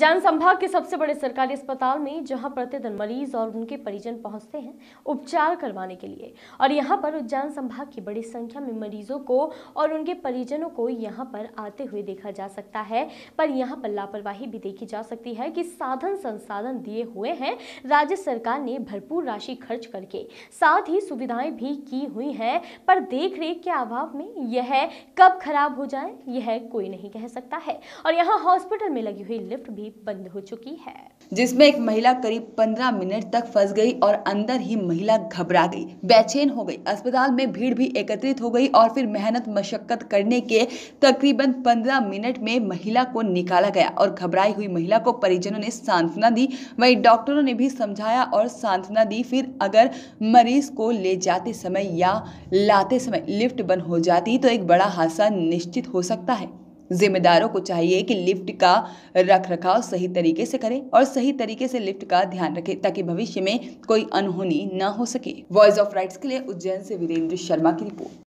उज्जैन संभाग के सबसे बड़े सरकारी अस्पताल में जहां प्रतिदिन मरीज और उनके परिजन पहुंचते हैं उपचार करवाने के लिए और यहां पर उज्जैन संभाग की बड़ी संख्या में मरीजों को और उनके परिजनों को यहां पर आते हुए देखा जा सकता है पर यहां पर लापरवाही भी देखी जा सकती है कि साधन संसाधन दिए हुए हैं राज्य सरकार ने भरपूर राशि खर्च करके साथ ही सुविधाएं भी की हुई हैं पर देख के अभाव में यह कब खराब हो जाए यह कोई नहीं कह सकता है और यहाँ हॉस्पिटल में लगी हुई लिफ्ट भी भी बंद हो चुकी है जिसमें एक महिला करीब 15 मिनट तक फंस गई और अंदर ही महिला घबरा गई बेचैन हो गई अस्पताल में भीड़ भी एकत्रित हो गई और फिर मेहनत मशक्कत करने के तकरीबन 15 मिनट में महिला को निकाला गया और घबराई हुई महिला को परिजनों ने सांत्वना दी वहीं डॉक्टरों ने भी समझाया और सांत्वना दी फिर अगर मरीज को ले जाते समय या लाते समय लिफ्ट बंद हो जाती तो एक बड़ा हादसा निश्चित हो सकता है जिम्मेदारों को चाहिए कि लिफ्ट का रख रखाव सही तरीके से करें और सही तरीके से लिफ्ट का ध्यान रखें ताकि भविष्य में कोई अनहोनी न हो सके वॉइस ऑफ राइट्स के लिए उज्जैन से वीरेंद्र शर्मा की रिपोर्ट